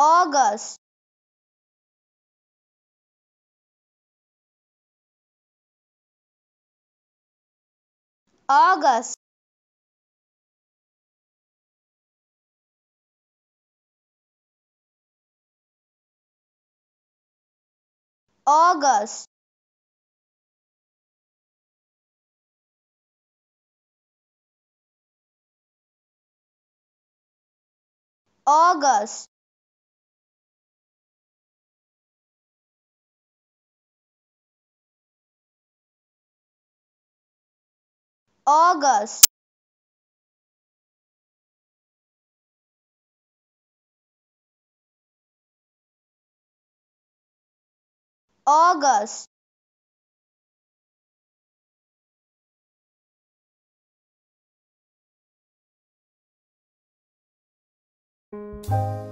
august August August August august august